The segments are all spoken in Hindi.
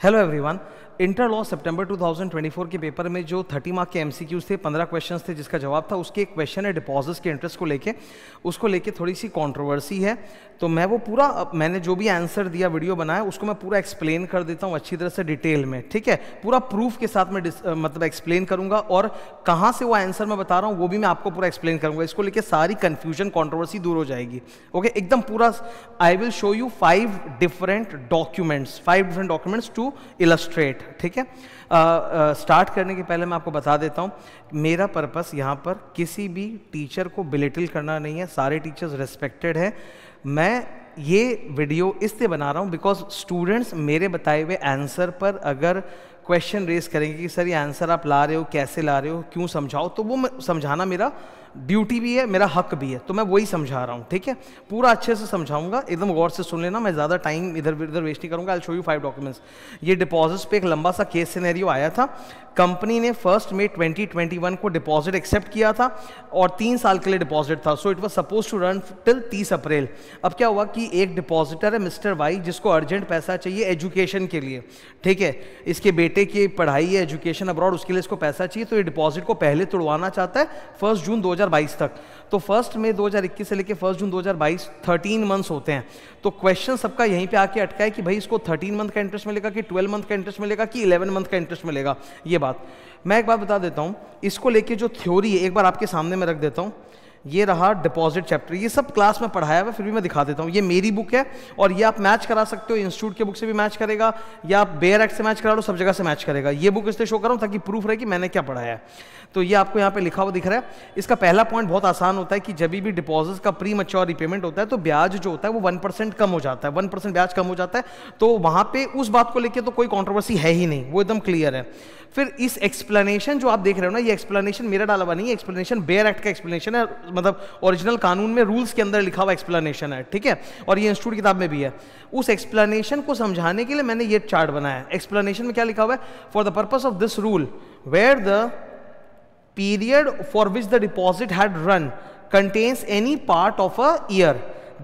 Hello everyone, इंटरलॉ सितंबर 2024 के पेपर में जो 30 मार्क के एमसीक्यूज थे 15 क्वेश्चंस थे जिसका जवाब था उसके एक क्वेश्चन है डिपॉजिट्स के इंटरेस्ट को लेके उसको लेके थोड़ी सी कंट्रोवर्सी है तो मैं वो पूरा मैंने जो भी आंसर दिया वीडियो बनाया उसको मैं पूरा एक्सप्लेन कर देता हूँ अच्छी तरह से डिटेल में ठीक है पूरा प्रूफ के साथ मैं मतलब एक्सप्लेन करूंगा और कहाँ से वो आंसर मैं बता रहा हूँ वो भी मैं आपको पूरा एक्सप्लेन करूंगा इसको लेकर सारी कन्फ्यूजन कॉन्ट्रोवर्सी दूर हो जाएगी ओके एकदम पूरा I will show you five different documents five different documents to illustrate ठीक है स्टार्ट करने के पहले मैं आपको बता देता हूँ मेरा पर्पस यहाँ पर किसी भी टीचर को बिलिटिल करना नहीं है सारे टीचर्स रेस्पेक्टेड हैं मैं ये वीडियो इसलिए बना रहा हूँ बिकॉज स्टूडेंट्स मेरे बताए हुए आंसर पर अगर क्वेश्चन रेज करेंगे कि सर ये आंसर आप ला रहे हो कैसे ला रहे हो क्यों समझाओ तो वो समझाना मेरा ड्यूटी भी है मेरा हक भी है तो मैं वही समझा रहा हूँ ठीक है पूरा अच्छे से समझाऊंगा एकदम गौर से सुन लेना मैं ज़्यादा टाइम इधर इधर वेस्ट नहीं करूँगा I show you five documents ये डिपॉजिट्स पे एक लंबा सा केस सिनेरियो आया था कंपनी ने फर्स्ट मे 2021 को डिपॉजिट एक्सेप्ट किया था और तीन साल के लिए डिपॉजिट था so it was suppose to run till तीस अप्रैल अब क्या हुआ कि एक डिपॉजिटर है मिस्टर वाई जिसको अर्जेंट पैसा चाहिए एजुकेशन के लिए ठीक है इसके बेटे की पढ़ाई है एजुकेशन अब्रॉड उसके लिए इसको पैसा चाहिए तो ये डिपॉजिट को पहले तोड़वाना चाहता है फर्स्ट जून दो 2022 तक तो फर्स्ट में 2021 से लेकर फर्स्ट जून 2022 13 मंथ्स होते हैं तो क्वेश्चन सबका यहीं पे आके अटका है कि भाई इसको 13 मंथ का इंटरेस्ट मिलेगा कि 12 मंथ का इंटरेस्ट मिलेगा कि 11 मंथ का इंटरेस्ट मिलेगा ये बात मैं एक बात बता देता हूँ इसको लेके जो थ्योरी है एक बार आपके सामने में रख देता हूँ ये रहा डिपॉजिट चैप्टर ये सब क्लास में पढ़ाया हुआ फिर भी मैं दिखा देता हूँ ये मेरी बुक है और ये आप मैच करा सकते हो इंस्टीट्यूट के बुक से भी मैच करेगा या आप बेयर एक्ट से मैच करा लो सब जगह से मैच करेगा ये बुक इसलिए शो कर रहा हूँ ताकि प्रूफ रहे कि मैंने क्या पढ़ाया है तो ये आपको यहाँ पे लिखा हुआ दिख रहा है इसका पहला पॉइंट बहुत आसान होता है कि जब भी डिपॉजिट का प्री मच्योर रिपेमेंट होता है तो ब्याज जो होता है वो वन परसेंट कम हो जाता है वन परसेंट ब्याज कम हो जाता है तो वहाँ पे उस बात को लेकर तो कोई कॉन्ट्रोवर्सी है ही नहीं वो एकदम क्लियर है फिर इस एक्सप्लेनेशन जो आप देख रहे हो ना ये एक्सप्लेनेशन मेरा डाला हुआ नहीं है एक्सप्लेनेशन बेयर एक्ट का एक्सप्लेनेशन है मतलब ओरिजिनल कानून में रूल्स के अंदर लिखा हुआ एक्सप्लेनेशन है ठीक है और ये इंस्टीट्यूट किताब में भी है उस एक्सप्लेनेशन को समझाने के लिए मैंने ये चार्ट बनाया है एक्सप्लेनेशन में क्या लिखा हुआ है for the purpose of this rule where the period for which the deposit had run contains any part of a year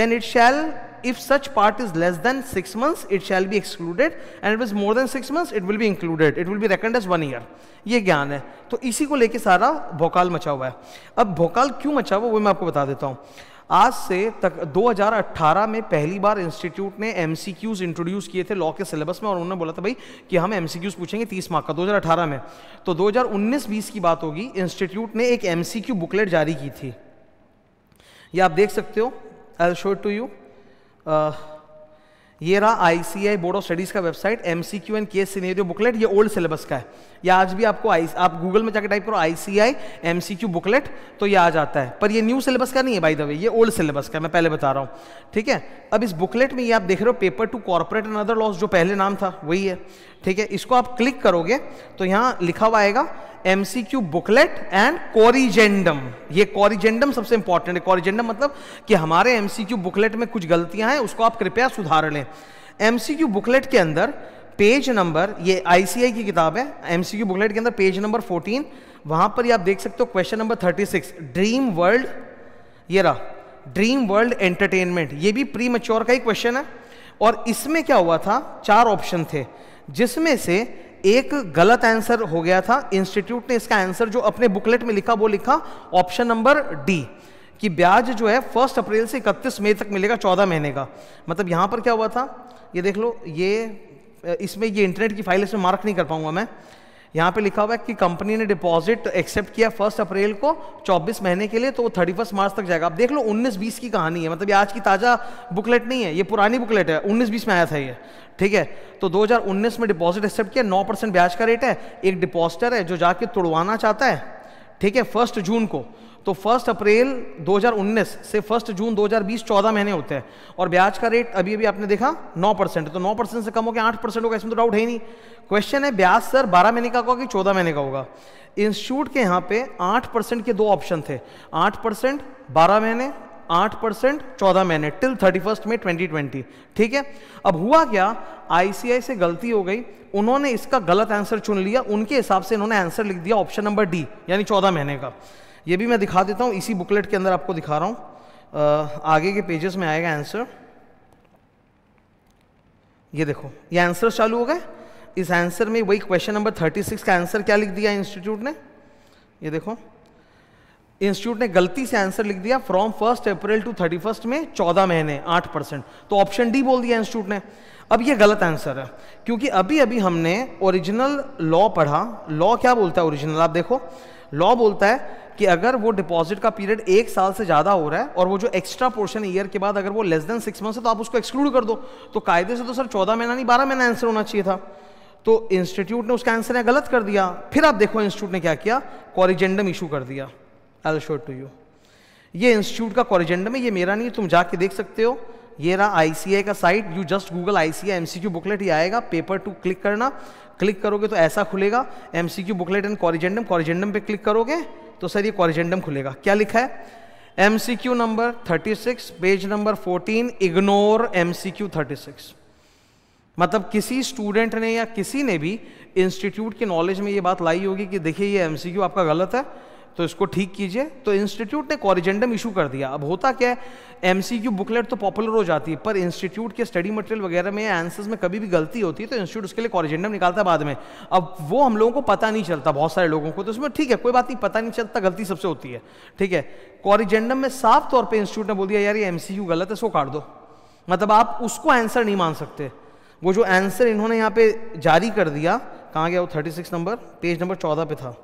then it shall if such part is less than 6 months it shall be excluded and if it is more than 6 months it will be included it will be reckoned as 1 year ye gyan hai to isi ko leke sara bhokal macha hua hai ab bhokal kyu macha hua wo main aapko bata deta hu आज से तक 2018 में पहली बार इंस्टीट्यूट ने एम इंट्रोड्यूस किए थे लॉ के सिलेबस में और उन्होंने बोला था भाई कि हम एम पूछेंगे 30 मार्क का 2018 में तो 2019-20 की बात होगी इंस्टीट्यूट ने एक एम बुकलेट जारी की थी ये आप देख सकते हो आई शो टू यू ये रहा आईसीआई बोर्ड ऑफ स्टडीज़ का website M C Q and case scenario booklet ये ओल्ड सिलेबस का है या आज भी आपको आई आप गूगल में जाकर टाइप करो ICI MCQ M C Q booklet तो ये आ जाता है पर ये न्यू सिलेबस का नहीं है बाई द वे ये ओल्ड सिलेबस का मैं पहले बता रहा हूँ ठीक है अब इस बुकलेट में ये आप देख रहे हो paper two corporate and other laws जो पहले नाम था वही है ठीक है इसको आप क्लिक करोगे तो यहाँ लिखा हुआ आएगा एमसीक्यू बुकलेट एंड कॉरिजेंडम ये कॉरिजेंडम सबसे इंपॉर्टेंट है कॉरिजेंडम मतलब कि हमारे एमसीक्यू बुकलेट में कुछ गलतियां हैं उसको आप कृपया सुधार लें एमसीक्यू बुकलेट के अंदर पेज नंबर ये आईसीआई की किताब है एमसीक्यू बुकलेट के अंदर पेज नंबर 14 वहां पर ये आप देख सकते हो क्वेश्चन नंबर 36 ड्रीम वर्ल्ड ये रहा ड्रीम वर्ल्ड एंटरटेनमेंट ये भी प्री मच्योर का ही क्वेश्चन है और इसमें क्या हुआ था चार ऑप्शन थे जिसमें से एक गलत आंसर हो गया था इंस्टीट्यूट ने इसका आंसर जो अपने बुकलेट में लिखा वो लिखा ऑप्शन नंबर डी कि ब्याज जो है फर्स्ट अप्रैल से इकतीस मई तक मिलेगा चौदह महीने का मतलब यहां पर क्या हुआ था ये देख लो ये इसमें ये इंटरनेट की फाइल इसमें मार्क नहीं कर पाऊंगा मैं यहाँ पे लिखा हुआ है कि कंपनी ने डिपॉजिट एक्सेप्ट किया फर्स्ट अप्रैल को 24 महीने के लिए तो वो थर्टी मार्च तक जाएगा आप देख लो 19-20 की कहानी है मतलब ये आज की ताज़ा बुकलेट नहीं है ये पुरानी बुकलेट है 19-20 में आया था ये ठीक है तो 2019 में डिपॉजिट एक्सेप्ट किया 9 परसेंट ब्याज का रेट है एक डिपॉजिटर है जो जाके तोड़वाना चाहता है ठीक है फर्स्ट जून को तो फर्स्ट अप्रैल 2019 से फर्स्ट जून 2020 14 महीने होते हैं और ब्याज का रेट अभी अभी आपने देखा 9 परसेंट तो 9 परसेंट से कम हो गया आठ परसेंट होगा इसमें तो डाउट है ही नहीं क्वेश्चन है ब्याज सर 12 महीने का होगा कि 14 महीने का होगा इंस्टीट्यूट के यहाँ पे 8 परसेंट के दो ऑप्शन थे आठ परसेंट महीने आठ परसेंट चौदह महीने टिल थर्टी फर्स्ट में ट्वेंटी ट्वेंटी ठीक है अब हुआ क्या आईसीआई से गलती हो गई उन्होंने इसका गलत आंसर चुन लिया उनके हिसाब से इन्होंने आंसर लिख दिया ऑप्शन नंबर डी यानी चौदह महीने का ये भी मैं दिखा देता हूँ इसी बुकलेट के अंदर आपको दिखा रहा हूँ आगे के पेजेस में आएगा आंसर ये देखो ये आंसर चालू हो गए इस आंसर में वही क्वेश्चन नंबर 36 का आंसर क्या लिख दिया इंस्टीट्यूट ने ये देखो इंस्टीट्यूट ने गलती से आंसर लिख दिया from first April to thirty first में चौदह महीने आठ परसेंट तो ऑप्शन डी बोल दिया इंस्टीट्यूट ने अब ये गलत आंसर है क्योंकि अभी अभी हमने ओरिजिनल लॉ पढ़ा लॉ क्या बोलता है ओरिजिनल आप देखो लॉ बोलता है कि अगर वो डिपॉजिट का पीरियड एक साल से ज़्यादा हो रहा है और वो जो एक्स्ट्रा पोर्शन ईयर के बाद अगर वो लेस देन सिक्स मंथ है तो आप उसको एक्सक्लूड कर दो तो कायदे से तो सर चौदह महीना नहीं बारह महीना आंसर होना चाहिए था तो इंस्टीट्यूट ने उसका आंसर गलत कर दिया फिर आप देखो इंस्टीट्यूट ने क्या किया कॉरिजेंडम इशू कर दिया आई शो टू यू ये इंस्टीट्यूट का कॉरिजेंडम है ये मेरा नहीं तुम जाके देख सकते हो ये रहा आईसीआई का site you just Google ICI MCQ booklet ही आएगा पेपर टू क्लिक करना क्लिक करोगे तो ऐसा खुलेगा MCQ booklet and corrigendum corrigendum पे क्लिक करोगे तो सर ये कॉरिजेंडम खुलेगा क्या लिखा है MCQ number thirty six page number fourteen ignore MCQ six मतलब किसी स्टूडेंट ने या किसी ने भी इंस्टीट्यूट के नॉलेज में ये बात लाई होगी कि देखिए ये एमसीक्यू आपका गलत है तो इसको ठीक कीजिए तो इंस्टीट्यूट ने कॉरिजेंडम इशू कर दिया अब होता क्या है एमसीक्यू बुकलेट तो पॉपुलर हो जाती है पर इंस्टीट्यूट के स्टडी मटेरियल वगैरह में आंसर्स में कभी भी गलती होती है तो इंस्टीट्यूट उसके लिए कॉरिजेंडम निकालता है बाद में अब वो हम लोगों को पता नहीं चलता बहुत सारे लोगों को तो उसमें ठीक है कोई बात नहीं पता नहीं चलता गलती सबसे होती है ठीक है कॉरिजेंडम में साफ तौर पर इंस्टीट्यूट ने बोल दिया यार ये एम गलत है इसको काट दो मतलब आप उसको आंसर नहीं मान सकते वो जो आंसर इन्होंने यहाँ पे जारी कर दिया कहाँ गया वो सिक्स नंबर पेज नंबर चौदह पे था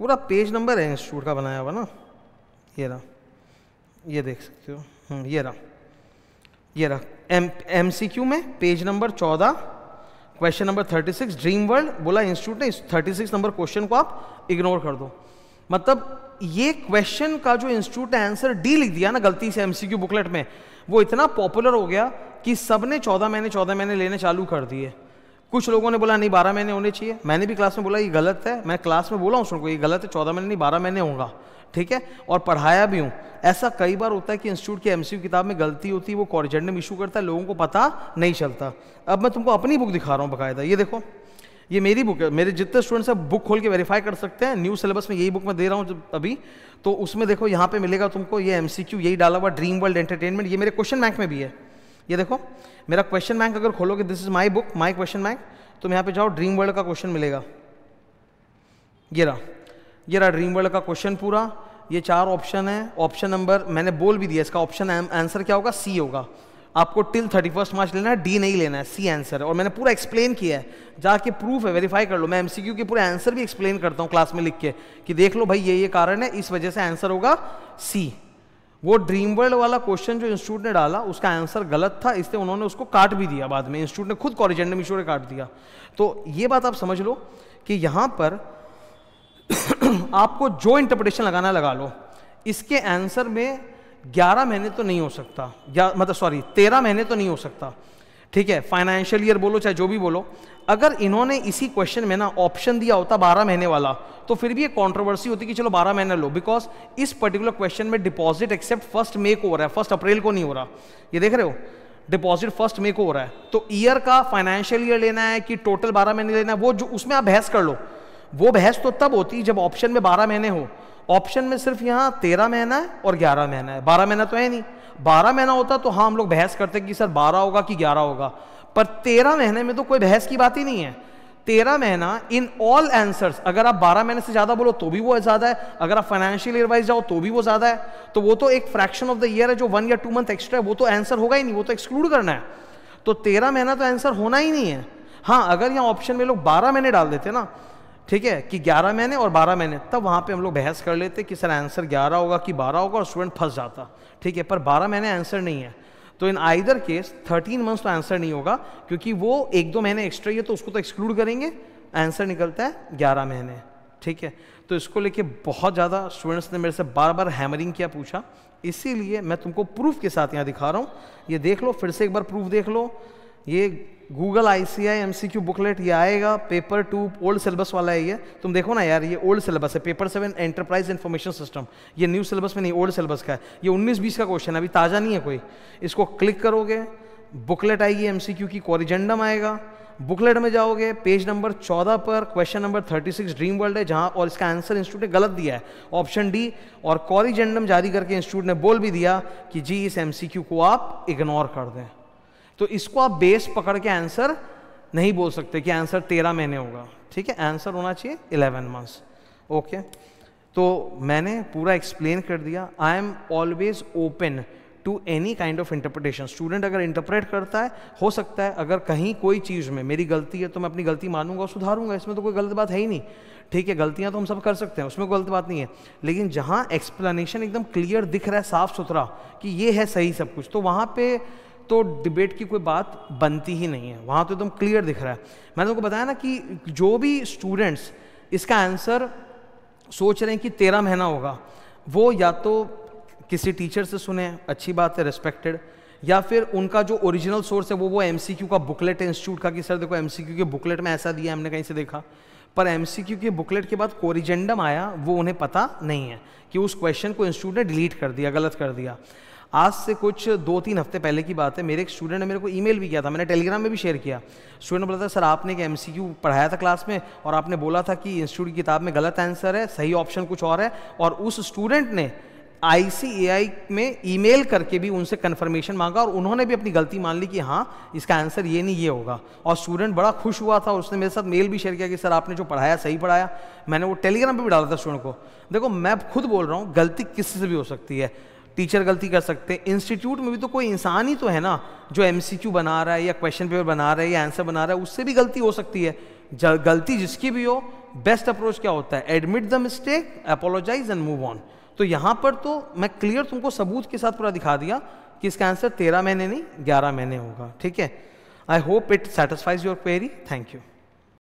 पूरा पेज नंबर है इंस्टीट्यूट का बनाया हुआ ना ये रहा ये देख सकते हो हम्म, ये रहा ये रहा एम एम सी क्यू में पेज नंबर चौदह question number thirty six dream world बोला इंस्टीट्यूट ने इस थर्टी सिक्स नंबर क्वेश्चन को आप इग्नोर कर दो मतलब ये क्वेश्चन का जो इंस्टीट्यूट ने आंसर डी लिख दिया ना गलती से एमसीक्यू बुकलेट में वो इतना पॉपुलर हो गया कि सब ने चौदह महीने चौदह महीने लेने चालू कर दिए कुछ लोगों ने बोला नहीं बारह महीने होने चाहिए मैंने भी क्लास में बोला ये गलत है मैं क्लास में बोला हूँ उनको ये गलत है चौदह महीने नहीं बारह महीने होगा ठीक है और पढ़ाया भी हूँ ऐसा कई बार होता है कि इंस्टीट्यूट की एमसीयू किताब में गलती होती है वो कॉरिजेंडम इशू करता है लोगों को पता नहीं चलता अब मैं तुमको अपनी बुक दिखा रहा हूँ बाकायदा ये देखो ये मेरी बुक है मेरे जितने स्टूडेंट्स हैं बुक खोल के वेरीफाई कर सकते हैं न्यू सिलेबस में यही बुक मैं दे रहा हूँ अभी तो उसमें देखो यहाँ पे मिलेगा तुमको ये एमसीक्यू यही डाला हुआ ड्रीम वर्ल्ड एंटरटेनमेंट ये मेरे क्वेश्चन बैंक में भी है ये देखो मेरा क्वेश्चन बैंक अगर खोलोगे this is my book my question bank तो यहाँ पे जाओ ड्रीम वर्ल्ड का क्वेश्चन मिलेगा ये रहा ये रहा ड्रीम वर्ल्ड का क्वेश्चन पूरा ये चार ऑप्शन है ऑप्शन नंबर मैंने बोल भी दिया इसका ऑप्शन आंसर क्या होगा सी होगा आपको टिल थर्टी फर्स्ट मार्च लेना है डी नहीं लेना है सी आंसर है और मैंने पूरा एक्सप्लेन किया है जाके प्रूफ है वेरीफाई कर लो मैं एमसीक्यू के पूरे आंसर भी एक्सप्लेन करता हूँ क्लास में लिख के कि देख लो भाई ये ये कारण है इस वजह से आंसर होगा सी वो ड्रीम वर्ल्ड वाला क्वेश्चन जो इंस्टीट्यूट ने डाला उसका आंसर गलत था इसलिए उन्होंने उसको काट भी दिया बाद में इंस्टीट्यूट ने खुद कॉरिजेंडम मिशो ने काट दिया तो ये बात आप समझ लो कि यहाँ पर आपको जो इंटरप्रिटेशन लगाना लगा लो इसके आंसर में ग्यारह महीने तो नहीं हो सकता मतलब सॉरी तेरह महीने तो नहीं हो सकता ठीक है फाइनेंशियल ईयर बोलो चाहे जो भी बोलो अगर इन्होंने इसी क्वेश्चन में ना ऑप्शन दिया होता बारह महीने वाला तो फिर भी एक कॉन्ट्रोवर्सी होती कि चलो बारह महीने लो बिकॉज इस पर्टिकुलर क्वेश्चन में डिपॉजिट एक्सेप्ट फर्स्ट मे को हो रहा है फर्स्ट अप्रैल को नहीं हो रहा ये देख रहे हो डिपॉजिट फर्स्ट मे को हो रहा है तो ईयर का फाइनेंशियल ईयर लेना है कि टोटल बारह महीने लेना है वो जो उसमें आप बहस कर लो वो बहस तो तब होती जब ऑप्शन में बारह महीने हो ऑप्शन में सिर्फ यहाँ तेरह महीना है और ग्यारह महीना है बारह महीना तो है नहीं बारह महीना होता तो हाँ हम लोग बहस करते कि सर बारह होगा कि ग्यारह होगा पर तेरह महीने में तो कोई बहस की बात ही नहीं है तेरह महीना इन ऑल आंसर्स अगर आप बारह महीने से ज़्यादा बोलो तो भी वो ज़्यादा है अगर आप फाइनेंशियल एडवाइस जाओ तो भी वो ज़्यादा है तो वो तो एक फ्रैक्शन ऑफ द ईयर है जो वन या टू मंथ एक्स्ट्रा है वो तो आंसर होगा ही नहीं वो तो एक्सक्लूड करना है तो तेरह महीना तो आंसर होना ही नहीं है हाँ अगर यहाँ ऑप्शन में लोग बारह महीने डाल देते ना ठीक है कि 11 महीने और 12 महीने तब वहां पे हम लोग बहस कर लेते कि सर आंसर 11 होगा कि 12 होगा और स्टूडेंट फंस जाता ठीक है पर 12 महीने आंसर नहीं है तो इन आइदर केस 13 मंथ्स तो आंसर नहीं होगा क्योंकि वो एक दो महीने एक्स्ट्रा ही है तो उसको तो एक्सक्लूड करेंगे आंसर निकलता है ग्यारह महीने ठीक है तो इसको लेके बहुत ज़्यादा स्टूडेंट्स ने मेरे से बार बार हैमरिंग किया पूछा इसीलिए मैं तुमको प्रूफ के साथ यहाँ दिखा रहा हूँ ये देख लो फिर से एक बार प्रूफ देख लो ये Google I C I M C Q booklet ये आएगा पेपर टू ओल्ड सिलेबस वाला है ये तुम देखो ना यार ये ओल्ड सिलेबस है paper seven enterprise information system ये न्यू सिलेबस में नहीं ओल्ड सिलेबस का है ये उन्नीस बीस का क्वेश्चन है अभी ताज़ा नहीं है कोई इसको क्लिक करोगे बुकलेट आएगी एम सी क्यू की कॉरिजेंडम आएगा बुकलेट में जाओगे पेज नंबर चौदह पर question number thirty six dream world है जहाँ और इसका आंसर इंस्टीट्यूट ने गलत दिया है ऑप्शन डी और कॉरिजेंडम जारी करके इंस्टीट्यूट ने बोल भी दिया कि जी इस एम सी क्यू को आप इग्नोर कर दें तो इसको आप बेस पकड़ के आंसर नहीं बोल सकते कि आंसर तेरह महीने होगा ठीक है आंसर होना चाहिए इलेवन मंथ्स ओके तो मैंने पूरा एक्सप्लेन कर दिया I am always open to any kind of interpretation student अगर इंटरप्रेट करता है हो सकता है अगर कहीं कोई चीज़ में मेरी गलती है तो मैं अपनी गलती मानूंगा और सुधारूंगा इसमें तो कोई गलत बात है ही नहीं ठीक है गलतियां तो हम सब कर सकते हैं उसमें कोई गलत बात नहीं है लेकिन जहाँ एक्सप्लेनेशन एकदम क्लियर दिख रहा है साफ सुथरा कि ये है सही सब कुछ तो वहाँ पर तो डिबेट की कोई बात बनती ही नहीं है वहाँ तो एकदम क्लियर दिख रहा है मैंने तुमको बताया ना कि जो भी स्टूडेंट्स इसका आंसर सोच रहे हैं कि तेरह महीना होगा वो या तो किसी टीचर से सुने अच्छी बात है रिस्पेक्टेड या फिर उनका जो ओरिजिनल सोर्स है वो वो एम का बुकलेट है इंस्टीट्यूट का कि सर देखो एम के बुकलेट में ऐसा दिया हमने कहीं से देखा पर एम के बुकलेट के बाद कोरिजेंडम आया वो उन्हें पता नहीं है कि उस क्वेश्चन को इंस्टीट्यूट ने डिलीट कर दिया गलत कर दिया आज से कुछ दो तीन हफ्ते पहले की बात है मेरे एक स्टूडेंट ने मेरे को ईमेल भी किया था मैंने टेलीग्राम में भी शेयर किया स्टूडेंट बोला था सर आपने एक एम पढ़ाया था क्लास में और आपने बोला था कि इंस्टीट्यूट की किताब में गलत आंसर है सही ऑप्शन कुछ और है और उस स्टूडेंट ने आई में ईमेल करके भी उनसे कन्फर्मेशन मांगा और उन्होंने भी अपनी गलती मान ली कि हाँ इसका आंसर ये नहीं ये होगा और स्टूडेंट बड़ा खुश हुआ था उसने मेरे साथ मेल भी शेयर किया कि सर आपने जो पढ़ाया सही पढ़ाया मैंने वो टेलीग्राम पर भी डाला था स्टूडेंट को देखो मैं खुद बोल रहा हूँ गलती किसी से भी हो सकती है टीचर गलती कर सकते हैं इंस्टीट्यूट में भी तो कोई इंसान ही तो है ना जो एम बना रहा है या क्वेश्चन पेपर बना रहा है या आंसर बना रहा है उससे भी गलती हो सकती है गलती जिसकी भी हो बेस्ट अप्रोच क्या होता है admit the mistake apologize and move on तो यहाँ पर तो मैं क्लियर तुमको सबूत के साथ पूरा दिखा दिया कि इसका आंसर तेरह महीने नहीं ग्यारह महीने होगा ठीक है I hope it satisfies your query thank you